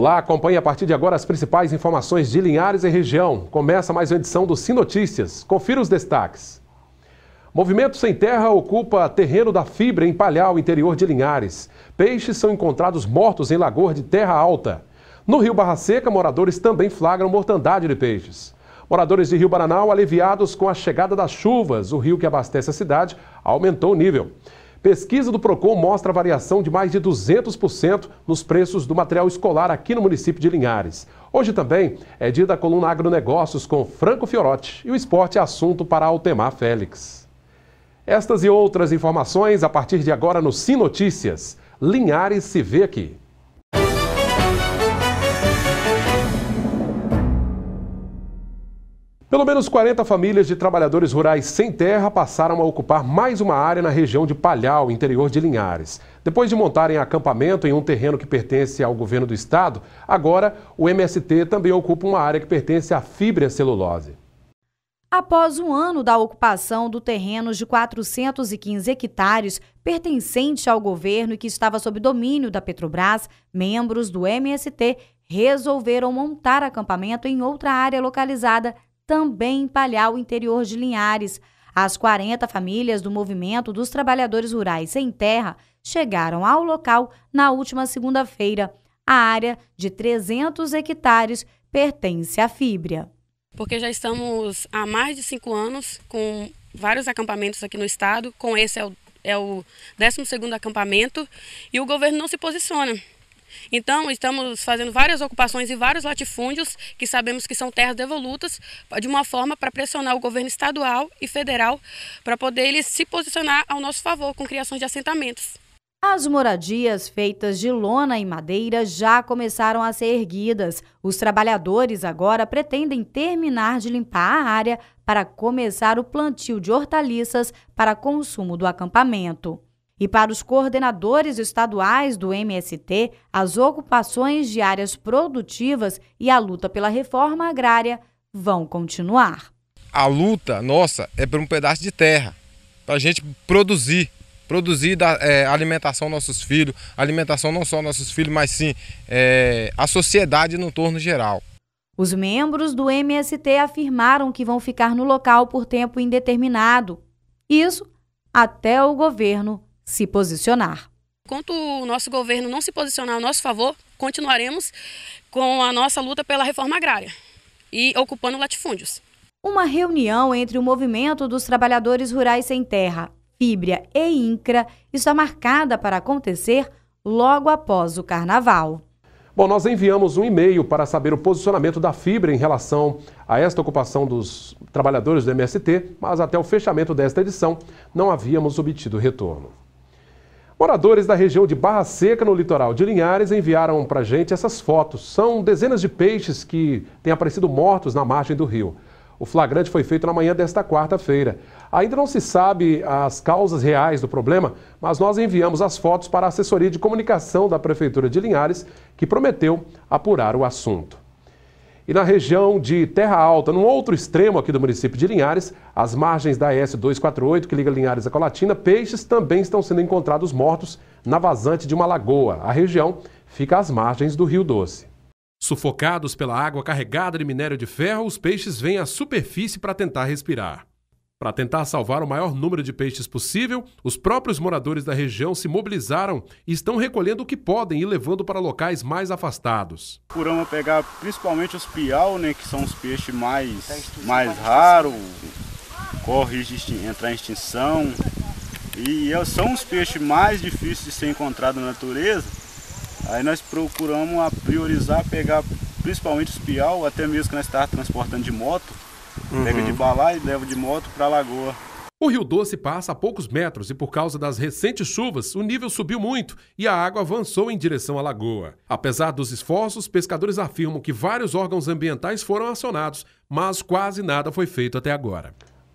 Olá, acompanhe a partir de agora as principais informações de Linhares e região. Começa mais uma edição do Sim Notícias. Confira os destaques. Movimento Sem Terra ocupa terreno da fibra em Palhau, interior de Linhares. Peixes são encontrados mortos em lagoa de terra alta. No Rio Barra Seca, moradores também flagram mortandade de peixes. Moradores de Rio Baranal aliviados com a chegada das chuvas. O rio que abastece a cidade aumentou o nível. Pesquisa do Procon mostra variação de mais de 200% nos preços do material escolar aqui no município de Linhares. Hoje também é dia da coluna Agronegócios com Franco Fiorotti e o esporte é assunto para Altemar Félix. Estas e outras informações a partir de agora no Sim Notícias. Linhares se vê aqui. Pelo menos 40 famílias de trabalhadores rurais sem terra passaram a ocupar mais uma área na região de Palhau, interior de Linhares. Depois de montarem acampamento em um terreno que pertence ao governo do estado, agora o MST também ocupa uma área que pertence à fibra celulose. Após um ano da ocupação do terreno de 415 hectares pertencente ao governo e que estava sob domínio da Petrobras, membros do MST resolveram montar acampamento em outra área localizada também em Palhal, interior de Linhares. As 40 famílias do movimento dos trabalhadores rurais sem terra chegaram ao local na última segunda-feira. A área de 300 hectares pertence à Fibria. Porque já estamos há mais de cinco anos com vários acampamentos aqui no estado, com esse é o, é o 12º acampamento, e o governo não se posiciona. Então, estamos fazendo várias ocupações e vários latifúndios, que sabemos que são terras devolutas, de uma forma para pressionar o governo estadual e federal para poder eles se posicionar ao nosso favor com criações de assentamentos. As moradias feitas de lona e madeira já começaram a ser erguidas. Os trabalhadores agora pretendem terminar de limpar a área para começar o plantio de hortaliças para consumo do acampamento. E para os coordenadores estaduais do MST, as ocupações de áreas produtivas e a luta pela reforma agrária vão continuar. A luta nossa é por um pedaço de terra, para a gente produzir. Produzir da, é, alimentação nossos filhos, alimentação não só nossos filhos, mas sim é, a sociedade no torno geral. Os membros do MST afirmaram que vão ficar no local por tempo indeterminado. Isso até o governo se posicionar. Enquanto o nosso governo não se posicionar a nosso favor, continuaremos com a nossa luta pela reforma agrária e ocupando latifúndios. Uma reunião entre o Movimento dos Trabalhadores Rurais Sem Terra, Fibra e INCRA está marcada para acontecer logo após o Carnaval. Bom, nós enviamos um e-mail para saber o posicionamento da Fibra em relação a esta ocupação dos trabalhadores do MST, mas até o fechamento desta edição não havíamos obtido retorno. Moradores da região de Barra Seca, no litoral de Linhares, enviaram para gente essas fotos. São dezenas de peixes que têm aparecido mortos na margem do rio. O flagrante foi feito na manhã desta quarta-feira. Ainda não se sabe as causas reais do problema, mas nós enviamos as fotos para a assessoria de comunicação da Prefeitura de Linhares, que prometeu apurar o assunto. E na região de Terra Alta, num outro extremo aqui do município de Linhares, as margens da S 248, que liga Linhares a Colatina, peixes também estão sendo encontrados mortos na vazante de uma lagoa. A região fica às margens do Rio Doce. Sufocados pela água carregada de minério de ferro, os peixes vêm à superfície para tentar respirar. Para tentar salvar o maior número de peixes possível, os próprios moradores da região se mobilizaram e estão recolhendo o que podem e levando para locais mais afastados. Procuramos pegar principalmente os piau, né, que são os peixes mais, mais raros, corre de entrar em extinção. E é, são os peixes mais difíceis de ser encontrados na natureza. Aí nós procuramos priorizar pegar principalmente os piau, até mesmo que nós estávamos transportando de moto Uhum. Pega de balai e leva de moto para a lagoa. O Rio Doce passa a poucos metros e, por causa das recentes chuvas, o nível subiu muito e a água avançou em direção à lagoa. Apesar dos esforços, pescadores afirmam que vários órgãos ambientais foram acionados, mas quase nada foi feito até agora.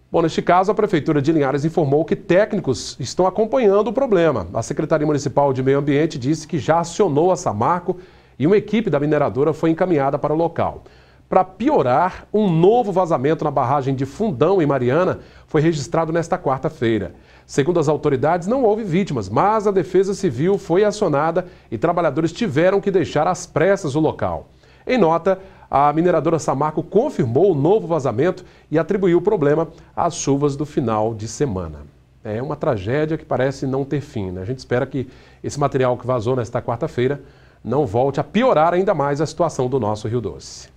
Bom, neste caso, a Prefeitura de Linhares informou que técnicos estão acompanhando o problema. A Secretaria Municipal de Meio Ambiente disse que já acionou a Samarco e uma equipe da mineradora foi encaminhada para o local. Para piorar, um novo vazamento na barragem de Fundão, em Mariana, foi registrado nesta quarta-feira. Segundo as autoridades, não houve vítimas, mas a Defesa Civil foi acionada e trabalhadores tiveram que deixar às pressas o local. Em nota, a mineradora Samarco confirmou o novo vazamento e atribuiu o problema às chuvas do final de semana. É uma tragédia que parece não ter fim. Né? A gente espera que esse material que vazou nesta quarta-feira não volte a piorar ainda mais a situação do nosso Rio Doce.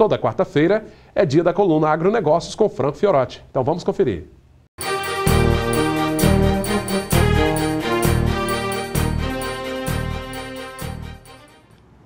Toda quarta-feira é dia da coluna Agronegócios com Franco Fiorotti. Então vamos conferir.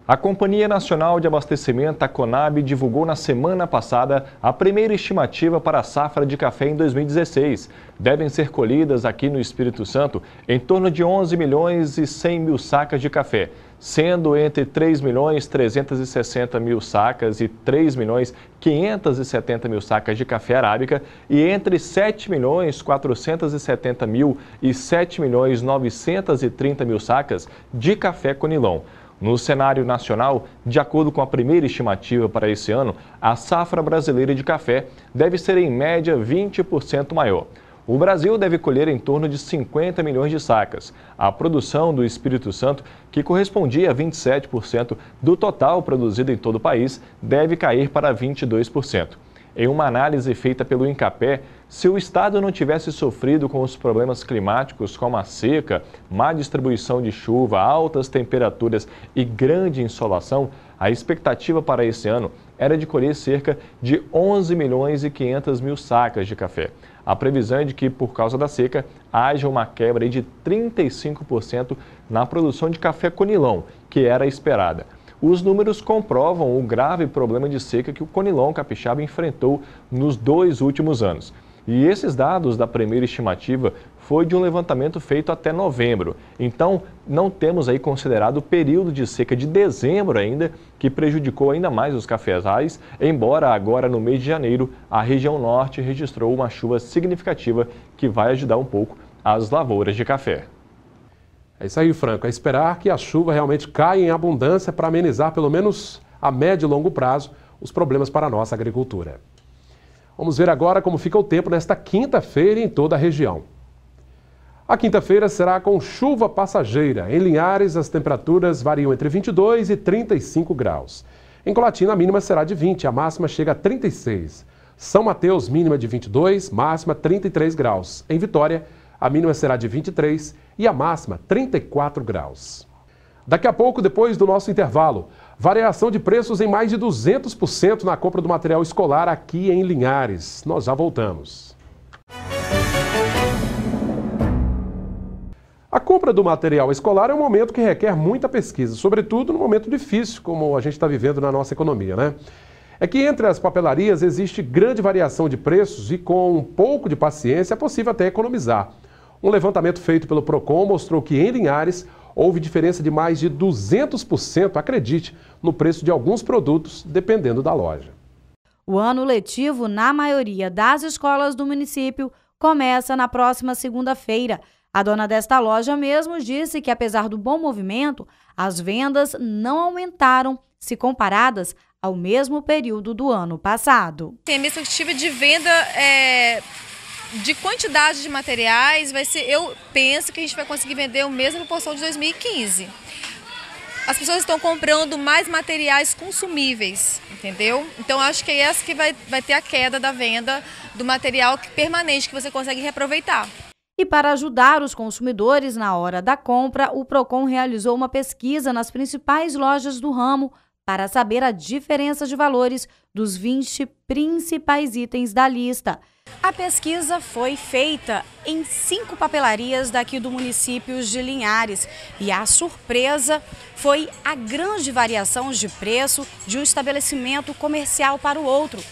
A Companhia Nacional de Abastecimento, a Conab, divulgou na semana passada a primeira estimativa para a safra de café em 2016. Devem ser colhidas aqui no Espírito Santo em torno de 11 milhões e 100 mil sacas de café sendo entre 3 milhões 360 mil sacas e 3 milhões 570 mil sacas de café arábica e entre 7 milhões 470 mil e 7 milhões 930 mil sacas de café conilon. No cenário nacional, de acordo com a primeira estimativa para esse ano, a safra brasileira de café deve ser em média 20% maior. O Brasil deve colher em torno de 50 milhões de sacas. A produção do Espírito Santo, que correspondia a 27% do total produzido em todo o país, deve cair para 22%. Em uma análise feita pelo Incapé, se o estado não tivesse sofrido com os problemas climáticos como a seca, má distribuição de chuva, altas temperaturas e grande insolação, a expectativa para esse ano era de colher cerca de 11 milhões e 500 mil sacas de café. A previsão é de que, por causa da seca, haja uma quebra de 35% na produção de café conilon, que era esperada. Os números comprovam o grave problema de seca que o conilon capixaba enfrentou nos dois últimos anos. E esses dados da primeira estimativa foi de um levantamento feito até novembro. Então, não temos aí considerado o período de seca de dezembro ainda, que prejudicou ainda mais os cafezais, embora agora no mês de janeiro a região norte registrou uma chuva significativa que vai ajudar um pouco as lavouras de café. É isso aí, Franco. É esperar que a chuva realmente caia em abundância para amenizar, pelo menos a médio e longo prazo, os problemas para a nossa agricultura. Vamos ver agora como fica o tempo nesta quinta-feira em toda a região. A quinta-feira será com chuva passageira. Em Linhares, as temperaturas variam entre 22 e 35 graus. Em Colatina, a mínima será de 20, a máxima chega a 36. São Mateus, mínima de 22, máxima 33 graus. Em Vitória, a mínima será de 23 e a máxima 34 graus. Daqui a pouco, depois do nosso intervalo, variação de preços em mais de 200% na compra do material escolar aqui em Linhares. Nós já voltamos. A compra do material escolar é um momento que requer muita pesquisa, sobretudo num momento difícil como a gente está vivendo na nossa economia, né? É que entre as papelarias existe grande variação de preços e com um pouco de paciência é possível até economizar. Um levantamento feito pelo Procon mostrou que em Linhares houve diferença de mais de 200%, acredite, no preço de alguns produtos, dependendo da loja. O ano letivo, na maioria das escolas do município, começa na próxima segunda-feira. A dona desta loja mesmo disse que, apesar do bom movimento, as vendas não aumentaram se comparadas ao mesmo período do ano passado. Tem a minha expectativa de venda é, de quantidade de materiais vai ser. Eu penso que a gente vai conseguir vender o mesmo proporção de 2015. As pessoas estão comprando mais materiais consumíveis, entendeu? Então acho que é essa que vai, vai ter a queda da venda do material que permanente que você consegue reaproveitar. E para ajudar os consumidores na hora da compra, o Procon realizou uma pesquisa nas principais lojas do ramo para saber a diferença de valores dos 20 principais itens da lista. A pesquisa foi feita em cinco papelarias daqui do município de Linhares e a surpresa foi a grande variação de preço de um estabelecimento comercial para o outro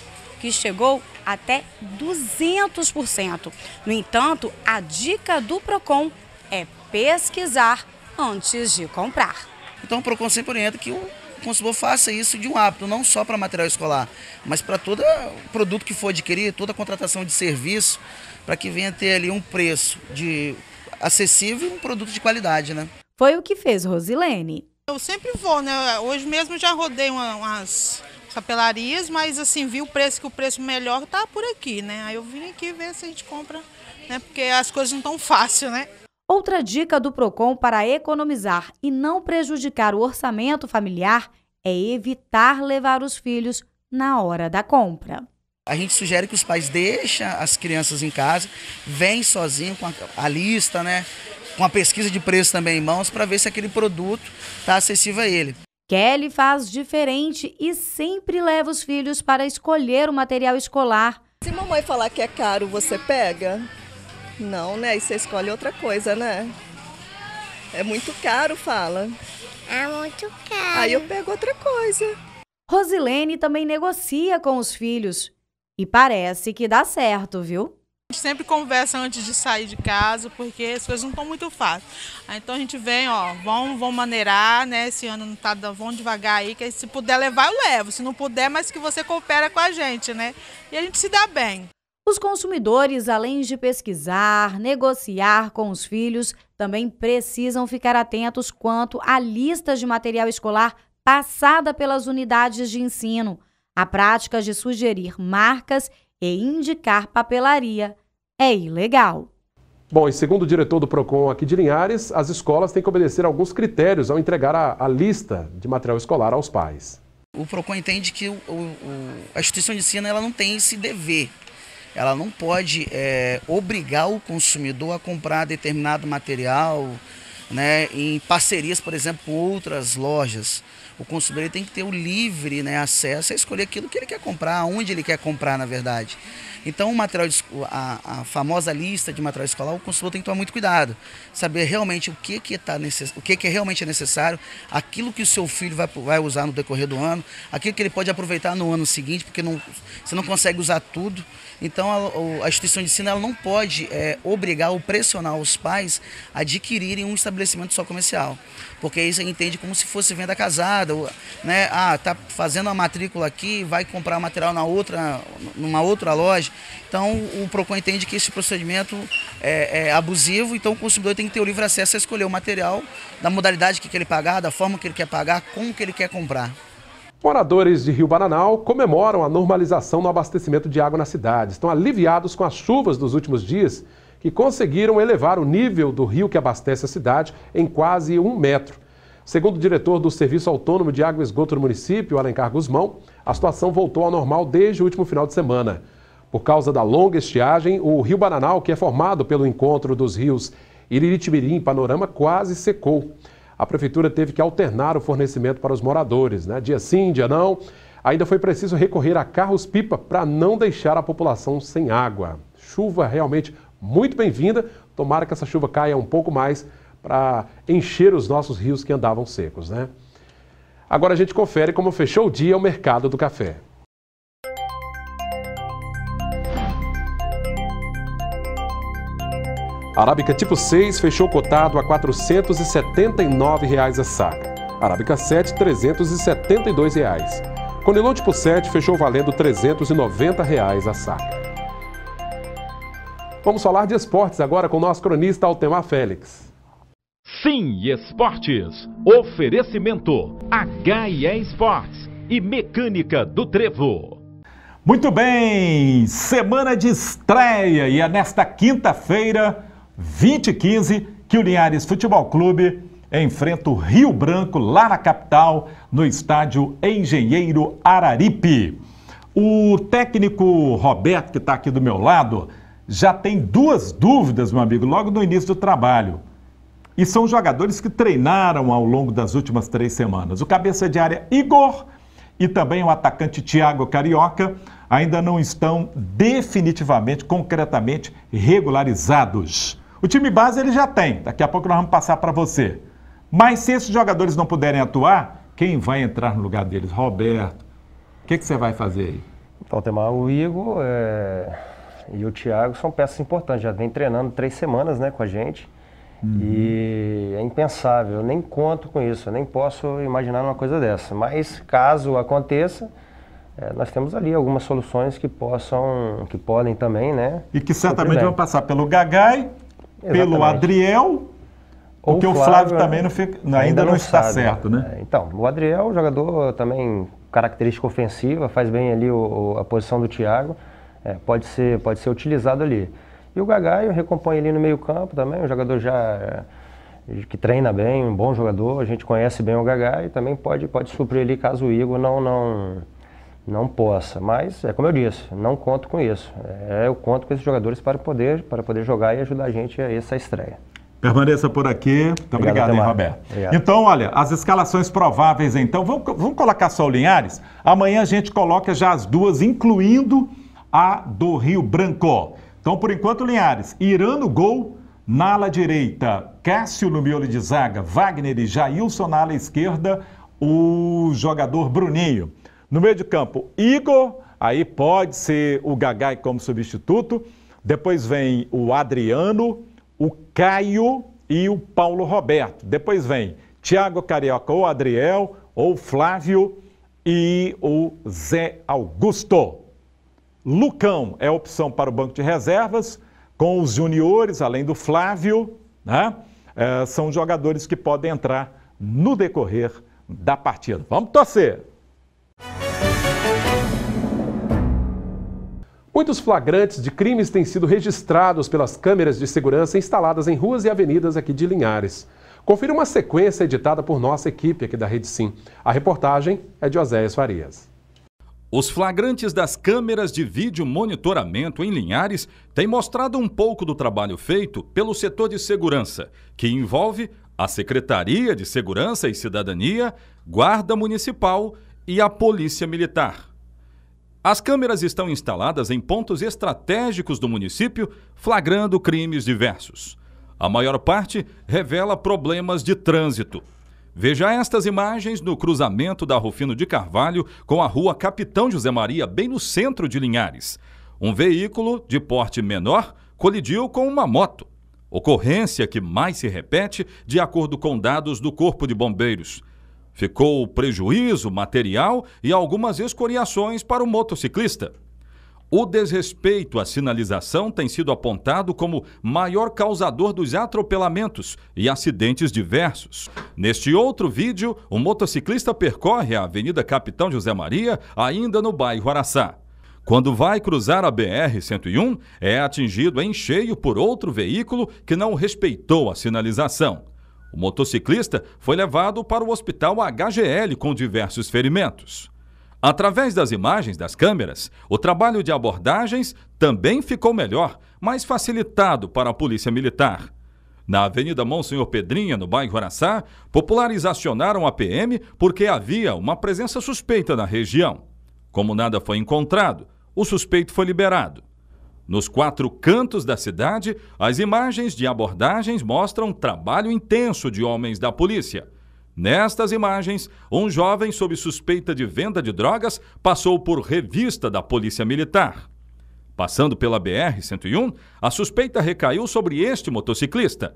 que chegou até 200%. No entanto, a dica do Procon é pesquisar antes de comprar. Então o Procon sempre orienta que o consumidor faça isso de um hábito, não só para material escolar, mas para todo produto que for adquirir, toda contratação de serviço, para que venha ter ali um preço de acessível e um produto de qualidade, né? Foi o que fez Rosilene. Eu sempre vou, né? Hoje mesmo já rodei umas capelarias, mas assim, vi o preço, que o preço melhor tá por aqui, né? Aí eu vim aqui ver se a gente compra, né? Porque as coisas não estão fácil, né? Outra dica do Procon para economizar e não prejudicar o orçamento familiar é evitar levar os filhos na hora da compra. A gente sugere que os pais deixem as crianças em casa, vêm sozinho com a, a lista, né? com a pesquisa de preço também em mãos para ver se aquele produto está acessível a ele. Kelly faz diferente e sempre leva os filhos para escolher o material escolar. Se mamãe falar que é caro, você pega? Não, né? E você escolhe outra coisa, né? É muito caro, fala. É muito caro. Aí eu pego outra coisa. Rosilene também negocia com os filhos. E parece que dá certo, viu? gente sempre conversa antes de sair de casa, porque as coisas não estão muito fáceis. então a gente vem, ó, vão, vão maneirar, né? Esse ano não tá, vão devagar aí, que se puder levar, eu levo. Se não puder, mas que você coopera com a gente, né? E a gente se dá bem. Os consumidores, além de pesquisar, negociar com os filhos, também precisam ficar atentos quanto à lista de material escolar passada pelas unidades de ensino, a prática de sugerir marcas e indicar papelaria é ilegal. Bom, e segundo o diretor do PROCON aqui de Linhares, as escolas têm que obedecer alguns critérios ao entregar a, a lista de material escolar aos pais. O PROCON entende que o, o, a instituição de ensino ela não tem esse dever. Ela não pode é, obrigar o consumidor a comprar determinado material né, em parcerias, por exemplo, com outras lojas o consumidor tem que ter o livre né, acesso a escolher aquilo que ele quer comprar, onde ele quer comprar, na verdade. Então, o material a, a famosa lista de material escolar, o consumidor tem que tomar muito cuidado, saber realmente o que, que, tá necess, o que, que é realmente é necessário, aquilo que o seu filho vai, vai usar no decorrer do ano, aquilo que ele pode aproveitar no ano seguinte, porque não, você não consegue usar tudo. Então, a, a instituição de ensino ela não pode é, obrigar ou pressionar os pais a adquirirem um estabelecimento só comercial, porque isso entende como se fosse venda casada parada, né? Ah, tá fazendo a matrícula aqui, vai comprar material na outra, numa outra loja. Então o PROCON entende que esse procedimento é, é abusivo, então o consumidor tem que ter o livre acesso a escolher o material da modalidade que ele pagar, da forma que ele quer pagar, como que ele quer comprar. Moradores de Rio Bananal comemoram a normalização no abastecimento de água na cidade. Estão aliviados com as chuvas dos últimos dias, que conseguiram elevar o nível do rio que abastece a cidade em quase um metro. Segundo o diretor do Serviço Autônomo de Água e Esgoto do município, Alencar Guzmão, a situação voltou ao normal desde o último final de semana. Por causa da longa estiagem, o Rio Bananal, que é formado pelo encontro dos rios Iriritibirim e Panorama, quase secou. A prefeitura teve que alternar o fornecimento para os moradores, né? dia sim, dia não. Ainda foi preciso recorrer a carros-pipa para não deixar a população sem água. Chuva realmente muito bem-vinda. Tomara que essa chuva caia um pouco mais para encher os nossos rios que andavam secos, né? Agora a gente confere como fechou o dia o mercado do café. Arábica tipo 6 fechou cotado a R$ 479 reais a saca. Arábica 7, R$ Reais. Conilon tipo 7 fechou valendo R$ 390 reais a saca. Vamos falar de esportes agora com o nosso cronista Altemar Félix. Sim Esportes. Oferecimento HE Esportes e Mecânica do Trevo. Muito bem, semana de estreia e é nesta quinta-feira, 20 e 15, que o Linhares Futebol Clube enfrenta o Rio Branco lá na capital, no estádio Engenheiro Araripe. O técnico Roberto, que está aqui do meu lado, já tem duas dúvidas, meu amigo, logo no início do trabalho. E são jogadores que treinaram ao longo das últimas três semanas. O cabeça de área Igor e também o atacante Thiago Carioca ainda não estão definitivamente, concretamente regularizados. O time base ele já tem, daqui a pouco nós vamos passar para você. Mas se esses jogadores não puderem atuar, quem vai entrar no lugar deles? Roberto, o que, que você vai fazer aí? Então, o Igor é... e o Thiago são peças importantes, já vem treinando três semanas né, com a gente. Uhum. E é impensável, eu nem conto com isso, eu nem posso imaginar uma coisa dessa. Mas caso aconteça, é, nós temos ali algumas soluções que possam, que podem também, né? E que certamente vão passar pelo Gagai, Exatamente. pelo Adriel, Ou porque o Flávio, Flávio também não fica, ainda, ainda, não, está sabe. certo, né? É, então, o Adriel, jogador também característica ofensiva, faz bem ali o, o, a posição do Thiago, é, pode, ser, pode ser utilizado ali. E o Gagaio recompõe ali no meio campo também, um jogador já eh, que treina bem, um bom jogador, a gente conhece bem o Gagaio e também pode, pode suprir ali caso o Igor não, não, não possa. Mas é como eu disse, não conto com isso. É, eu conto com esses jogadores para poder, para poder jogar e ajudar a gente a essa estreia. Permaneça por aqui. Muito obrigado, obrigado hein, Roberto. Obrigado. Então, olha, as escalações prováveis, então. Vamos, vamos colocar só o Linhares? Amanhã a gente coloca já as duas, incluindo a do Rio Branco. Então, por enquanto, Linhares, Irã no gol, na ala direita, Cássio no miolo de zaga, Wagner e Jailson na ala esquerda, o jogador Bruninho. No meio de campo, Igor, aí pode ser o Gagai como substituto. Depois vem o Adriano, o Caio e o Paulo Roberto. Depois vem Thiago Carioca ou Adriel, ou Flávio e o Zé Augusto. Lucão é a opção para o banco de reservas, com os juniores, além do Flávio, né? é, são jogadores que podem entrar no decorrer da partida. Vamos torcer! Muitos flagrantes de crimes têm sido registrados pelas câmeras de segurança instaladas em ruas e avenidas aqui de Linhares. Confira uma sequência editada por nossa equipe aqui da Rede Sim. A reportagem é de Oséias Farias. Os flagrantes das câmeras de vídeo monitoramento em Linhares têm mostrado um pouco do trabalho feito pelo setor de segurança, que envolve a Secretaria de Segurança e Cidadania, Guarda Municipal e a Polícia Militar. As câmeras estão instaladas em pontos estratégicos do município, flagrando crimes diversos. A maior parte revela problemas de trânsito, Veja estas imagens no cruzamento da Rufino de Carvalho com a rua Capitão José Maria, bem no centro de Linhares. Um veículo de porte menor colidiu com uma moto. Ocorrência que mais se repete, de acordo com dados do Corpo de Bombeiros. Ficou prejuízo material e algumas escoriações para o motociclista. O desrespeito à sinalização tem sido apontado como maior causador dos atropelamentos e acidentes diversos. Neste outro vídeo, o um motociclista percorre a Avenida Capitão José Maria, ainda no bairro Araçá. Quando vai cruzar a BR-101, é atingido em cheio por outro veículo que não respeitou a sinalização. O motociclista foi levado para o hospital HGL com diversos ferimentos. Através das imagens das câmeras, o trabalho de abordagens também ficou melhor, mais facilitado para a Polícia Militar. Na Avenida Monsenhor Pedrinha, no bairro Araçá, populares acionaram a PM porque havia uma presença suspeita na região. Como nada foi encontrado, o suspeito foi liberado. Nos quatro cantos da cidade, as imagens de abordagens mostram trabalho intenso de homens da polícia. Nestas imagens, um jovem sob suspeita de venda de drogas passou por revista da Polícia Militar. Passando pela BR-101, a suspeita recaiu sobre este motociclista.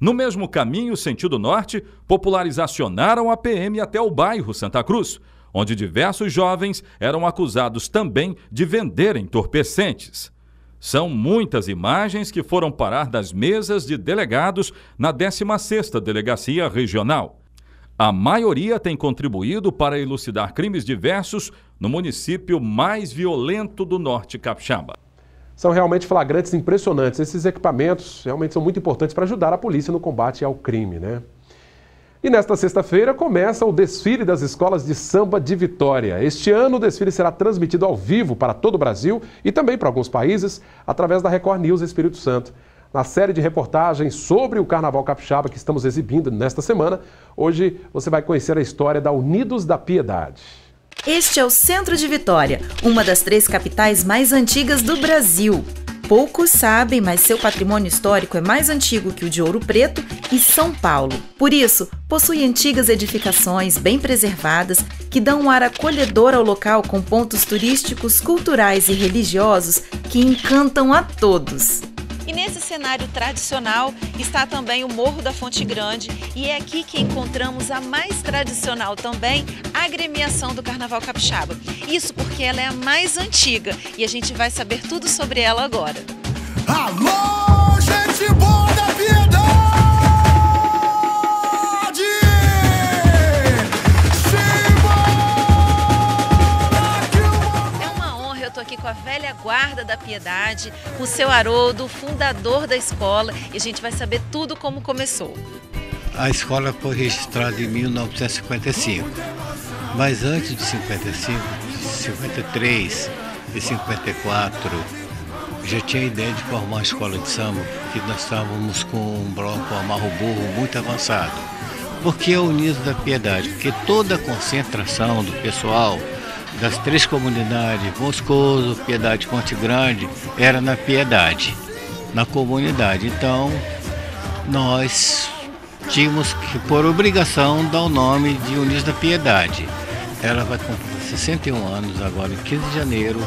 No mesmo caminho, sentido norte, populares acionaram a PM até o bairro Santa Cruz, onde diversos jovens eram acusados também de vender entorpecentes. São muitas imagens que foram parar das mesas de delegados na 16ª Delegacia Regional. A maioria tem contribuído para elucidar crimes diversos no município mais violento do norte capixaba. São realmente flagrantes impressionantes. Esses equipamentos realmente são muito importantes para ajudar a polícia no combate ao crime, né? E nesta sexta-feira começa o desfile das escolas de samba de Vitória. Este ano o desfile será transmitido ao vivo para todo o Brasil e também para alguns países através da Record News Espírito Santo. Na série de reportagens sobre o Carnaval Capixaba que estamos exibindo nesta semana, hoje você vai conhecer a história da Unidos da Piedade. Este é o centro de Vitória, uma das três capitais mais antigas do Brasil. Poucos sabem, mas seu patrimônio histórico é mais antigo que o de Ouro Preto e São Paulo. Por isso, possui antigas edificações bem preservadas que dão um ar acolhedor ao local com pontos turísticos, culturais e religiosos que encantam a todos nesse cenário tradicional está também o Morro da Fonte Grande e é aqui que encontramos a mais tradicional também a agremiação do Carnaval Capixaba. Isso porque ela é a mais antiga e a gente vai saber tudo sobre ela agora. Alô, gente boa! da Piedade, com o seu Haroldo, fundador da escola, e a gente vai saber tudo como começou. A escola foi registrada em 1955, mas antes de 55, 53 e 54, já tinha a ideia de formar uma escola de samba, porque nós estávamos com um bloco amarro burro muito avançado. Porque é o nido da piedade, porque toda a concentração do pessoal das três comunidades, Moscoso, Piedade Ponte Grande, era na Piedade, na comunidade. Então, nós tínhamos que, por obrigação, dar o nome de Unis da Piedade. Ela vai completar 61 anos agora, em 15 de janeiro.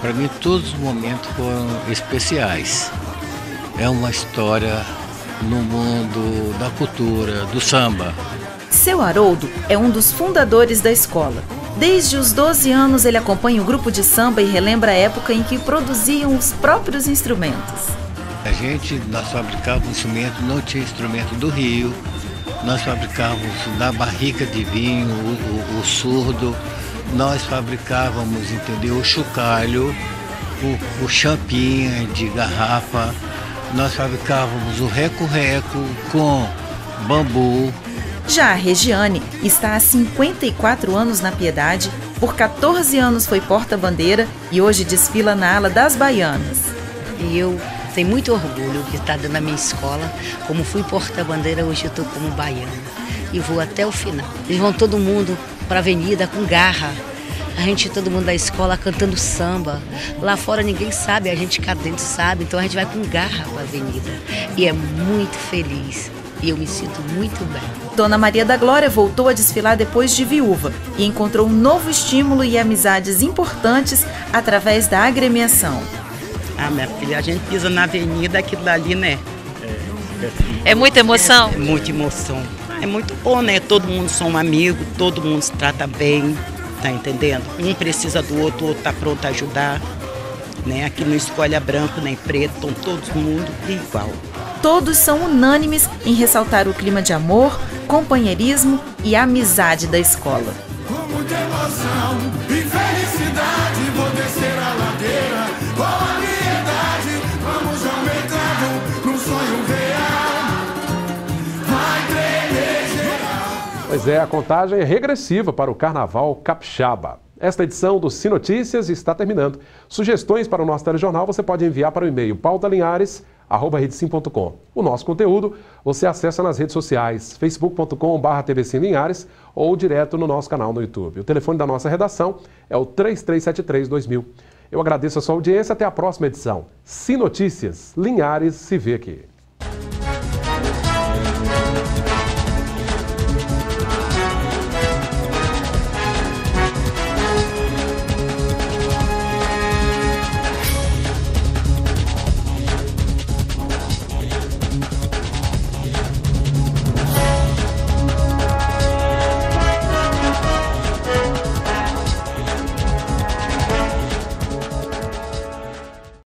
Para mim, todos os momentos foram especiais. É uma história no mundo da cultura, do samba. Seu Haroldo é um dos fundadores da escola Desde os 12 anos, ele acompanha o grupo de samba e relembra a época em que produziam os próprios instrumentos. A gente, nós fabricávamos instrumento, não tinha instrumento do Rio, nós fabricávamos na barrica de vinho, o, o, o surdo, nós fabricávamos, entendeu, o chocalho, o, o champinha de garrafa, nós fabricávamos o reco-reco com bambu, já a Regiane está há 54 anos na Piedade, por 14 anos foi porta-bandeira e hoje desfila na ala das baianas. E eu tenho muito orgulho de estar na minha escola. Como fui porta-bandeira, hoje eu estou como baiana. E vou até o final. Eles vão todo mundo para a avenida com garra, a gente, todo mundo da escola cantando samba. Lá fora ninguém sabe, a gente cá dentro sabe, então a gente vai com garra para a avenida. E é muito feliz. E eu me sinto muito bem. Dona Maria da Glória voltou a desfilar depois de viúva e encontrou um novo estímulo e amizades importantes através da agremiação. Ah, minha filha, a gente pisa na avenida, aquilo dali, né? É muita emoção? É, é muita emoção. É muito bom, né? Todo mundo são amigo, todo mundo se trata bem, tá entendendo? Um precisa do outro, o outro tá pronto a ajudar. Né? Aqui não escolhe branco nem preto, estão todos mundo igual. Todos são unânimes em ressaltar o clima de amor, companheirismo e amizade da escola. Com muita emoção e felicidade, vou descer a ladeira com a piedade. Vamos ao mercado num sonho real. Vai tremer geral. Pois é, a contagem é regressiva para o carnaval capixaba. Esta edição do Sinotícias está terminando. Sugestões para o nosso telejornal você pode enviar para o e-mail pautalinhares.com arroba redesim.com. O nosso conteúdo você acessa nas redes sociais, facebook.com.br linhares ou direto no nosso canal no YouTube. O telefone da nossa redação é o 3373-2000. Eu agradeço a sua audiência, até a próxima edição. Se Notícias, Linhares se vê aqui.